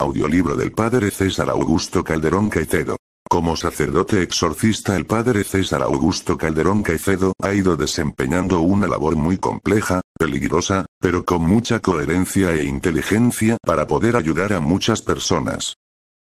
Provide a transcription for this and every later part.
Audiolibro del padre César Augusto Calderón Caicedo. Como sacerdote exorcista el padre César Augusto Calderón Caicedo ha ido desempeñando una labor muy compleja, peligrosa, pero con mucha coherencia e inteligencia para poder ayudar a muchas personas.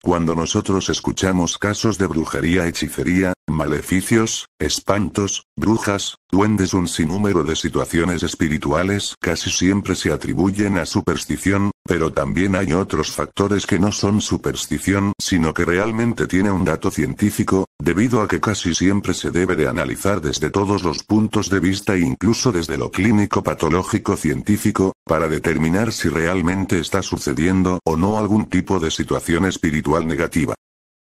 Cuando nosotros escuchamos casos de brujería, hechicería, maleficios, espantos, brujas, duendes, un sinnúmero de situaciones espirituales casi siempre se atribuyen a superstición, pero también hay otros factores que no son superstición, sino que realmente tiene un dato científico, debido a que casi siempre se debe de analizar desde todos los puntos de vista e incluso desde lo clínico patológico científico, para determinar si realmente está sucediendo o no algún tipo de situación espiritual negativa.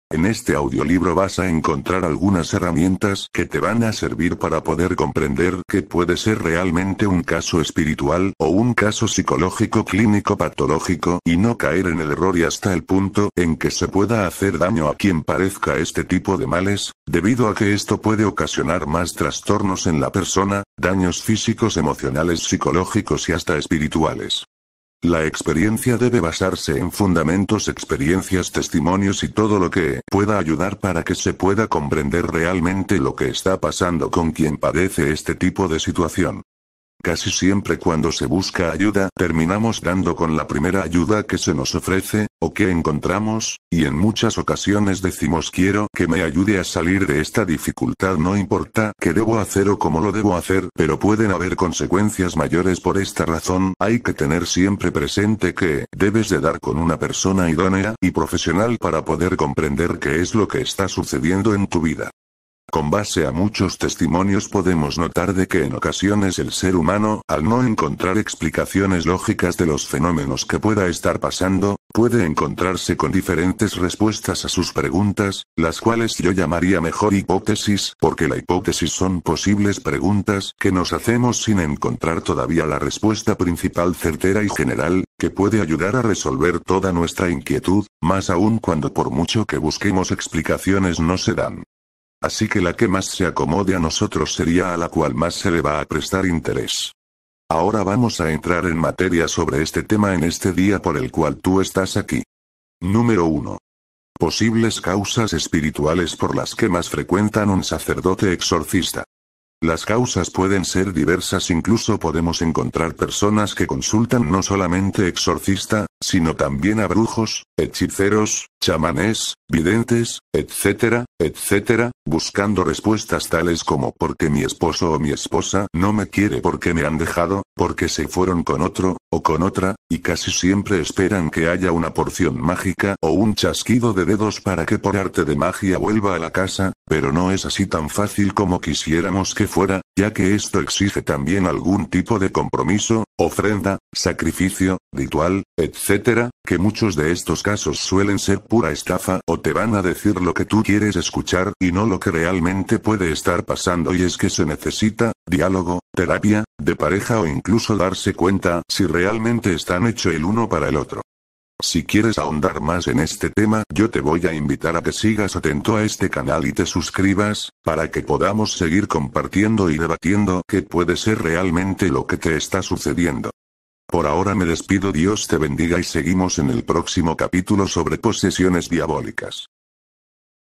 En este audiolibro vas a encontrar algunas herramientas que te van a servir para poder comprender que puede ser realmente un caso espiritual o un caso psicológico clínico patológico y no caer en el error y hasta el punto en que se pueda hacer daño a quien parezca este tipo de males, debido a que esto puede ocasionar más trastornos en la persona, daños físicos, emocionales, psicológicos y hasta espirituales. La experiencia debe basarse en fundamentos, experiencias, testimonios y todo lo que pueda ayudar para que se pueda comprender realmente lo que está pasando con quien padece este tipo de situación. Casi siempre cuando se busca ayuda terminamos dando con la primera ayuda que se nos ofrece, o que encontramos, y en muchas ocasiones decimos quiero que me ayude a salir de esta dificultad no importa qué debo hacer o cómo lo debo hacer, pero pueden haber consecuencias mayores por esta razón, hay que tener siempre presente que debes de dar con una persona idónea y profesional para poder comprender qué es lo que está sucediendo en tu vida. Con base a muchos testimonios podemos notar de que en ocasiones el ser humano, al no encontrar explicaciones lógicas de los fenómenos que pueda estar pasando, puede encontrarse con diferentes respuestas a sus preguntas, las cuales yo llamaría mejor hipótesis, porque la hipótesis son posibles preguntas que nos hacemos sin encontrar todavía la respuesta principal certera y general, que puede ayudar a resolver toda nuestra inquietud, más aún cuando por mucho que busquemos explicaciones no se dan. Así que la que más se acomode a nosotros sería a la cual más se le va a prestar interés. Ahora vamos a entrar en materia sobre este tema en este día por el cual tú estás aquí. Número 1. Posibles causas espirituales por las que más frecuentan un sacerdote exorcista. Las causas pueden ser diversas, incluso podemos encontrar personas que consultan no solamente exorcista, sino también a brujos, hechiceros, chamanes, videntes, etcétera, etcétera, buscando respuestas tales como porque mi esposo o mi esposa no me quiere porque me han dejado, porque se fueron con otro, o con otra, y casi siempre esperan que haya una porción mágica o un chasquido de dedos para que por arte de magia vuelva a la casa, pero no es así tan fácil como quisiéramos que fuera, ya que esto exige también algún tipo de compromiso, ofrenda, sacrificio, ritual, etc., que muchos de estos casos suelen ser pura estafa o te van a decir lo que tú quieres escuchar y no lo que realmente puede estar pasando y es que se necesita, diálogo, terapia, de pareja o incluso darse cuenta si realmente están hecho el uno para el otro. Si quieres ahondar más en este tema, yo te voy a invitar a que sigas atento a este canal y te suscribas, para que podamos seguir compartiendo y debatiendo qué puede ser realmente lo que te está sucediendo. Por ahora me despido, Dios te bendiga y seguimos en el próximo capítulo sobre posesiones diabólicas.